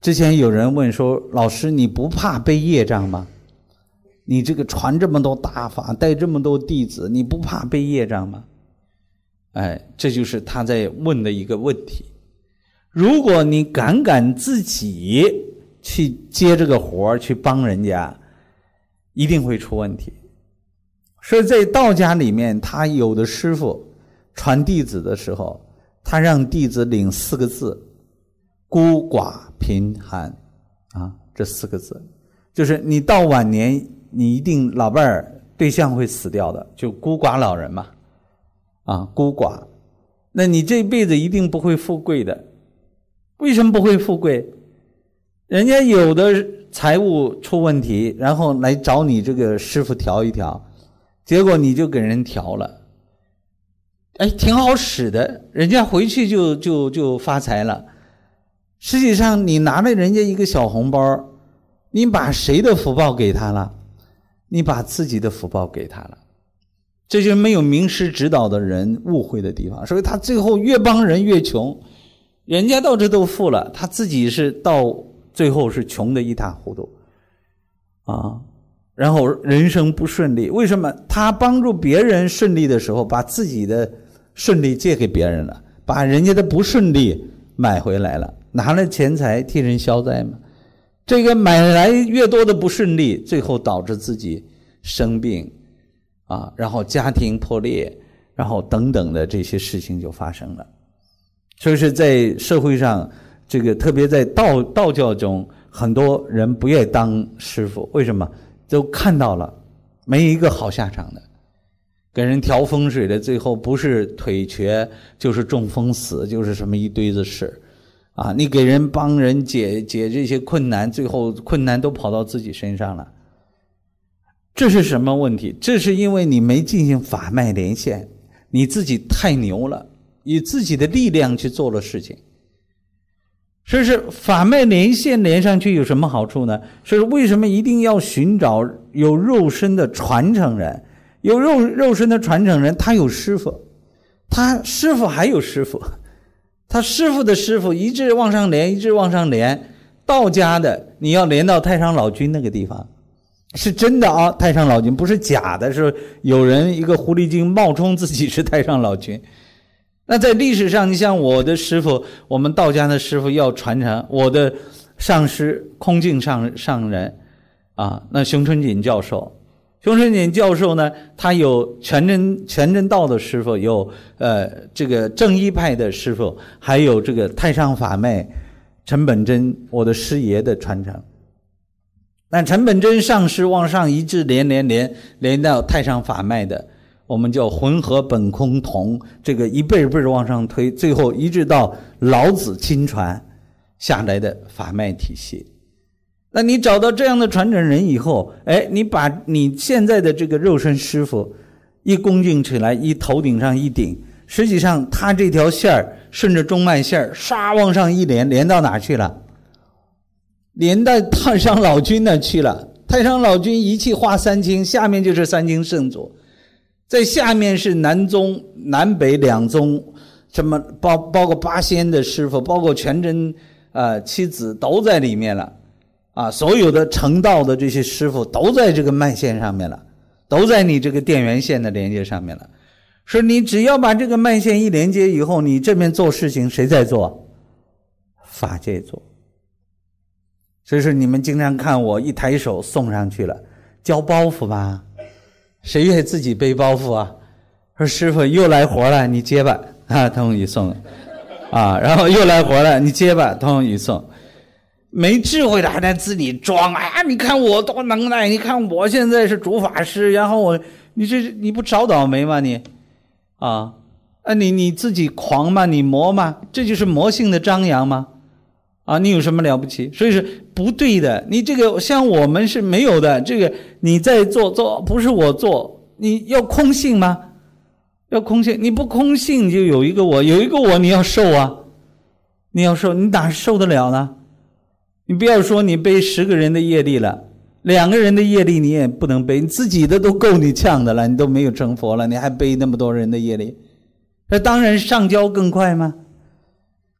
之前有人问说：“老师，你不怕背业障吗？你这个传这么多大法，带这么多弟子，你不怕背业障吗？”哎，这就是他在问的一个问题。如果你敢敢自己去接这个活去帮人家，一定会出问题。所以在道家里面，他有的师傅传弟子的时候，他让弟子领四个字。孤寡贫寒，啊，这四个字，就是你到晚年，你一定老伴儿对象会死掉的，就孤寡老人嘛，啊，孤寡，那你这辈子一定不会富贵的。为什么不会富贵？人家有的财务出问题，然后来找你这个师傅调一调，结果你就给人调了，哎，挺好使的，人家回去就就就发财了。实际上，你拿了人家一个小红包你把谁的福报给他了？你把自己的福报给他了，这就是没有名师指导的人误会的地方。所以，他最后越帮人越穷，人家到这都富了，他自己是到最后是穷的一塌糊涂，啊，然后人生不顺利。为什么他帮助别人顺利的时候，把自己的顺利借给别人了，把人家的不顺利买回来了？拿了钱财替人消灾嘛？这个买来越多的不顺利，最后导致自己生病啊，然后家庭破裂，然后等等的这些事情就发生了。所以说，在社会上，这个特别在道道教中，很多人不愿意当师傅，为什么？都看到了，没一个好下场的。给人调风水的，最后不是腿瘸，就是中风死，就是什么一堆子事。啊！你给人帮人解解这些困难，最后困难都跑到自己身上了，这是什么问题？这是因为你没进行法脉连线，你自己太牛了，以自己的力量去做了事情。所以说，法脉连线连上去有什么好处呢？所以说，为什么一定要寻找有肉身的传承人？有肉肉身的传承人，他有师傅，他师傅还有师傅。他师傅的师傅一直往上连，一直往上连。道家的，你要连到太上老君那个地方，是真的啊！太上老君不是假的，是有人一个狐狸精冒充自己是太上老君。那在历史上，你像我的师傅，我们道家的师傅要传承我的上师空净上上人，啊，那熊春锦教授。熊仁锦教授呢，他有全真全真道的师傅，有呃这个正一派的师傅，还有这个太上法脉陈本真，我的师爷的传承。那陈本真上师往上一直连连连连到太上法脉的，我们叫混合本空同，这个一辈儿辈儿往上推，最后一直到老子亲传下来的法脉体系。那你找到这样的传承人以后，哎，你把你现在的这个肉身师傅一恭敬起来，一头顶上一顶，实际上他这条线儿顺着中脉线儿唰往上一连，连到哪去了？连到太上老君那去了。太上老君一气化三清，下面就是三清圣祖，在下面是南宗、南北两宗，什么包包括八仙的师傅，包括全真呃妻子都在里面了。啊，所有的成道的这些师傅都在这个脉线上面了，都在你这个电源线的连接上面了。说你只要把这个脉线一连接以后，你这边做事情谁在做？法界做。所以说你们经常看我一抬手送上去了，交包袱吧？谁愿意自己背包袱啊？说师傅又来活了，你接吧，啊，通一送，啊，然后又来活了，你接吧，通一送。没智慧的还在自己装啊！你看我多能耐！你看我现在是主法师，然后我，你这你不找倒霉吗？你，啊，啊你你自己狂吗？你魔吗？这就是魔性的张扬吗？啊，你有什么了不起？所以说不对的。你这个像我们是没有的。这个你在做做，不是我做，你要空性吗？要空性，你不空性就有一个我，有一个我你要受啊，你要受，你哪受得了呢？你不要说你背十个人的业力了，两个人的业力你也不能背，你自己的都够你呛的了，你都没有成佛了，你还背那么多人的业力，那当然上交更快吗？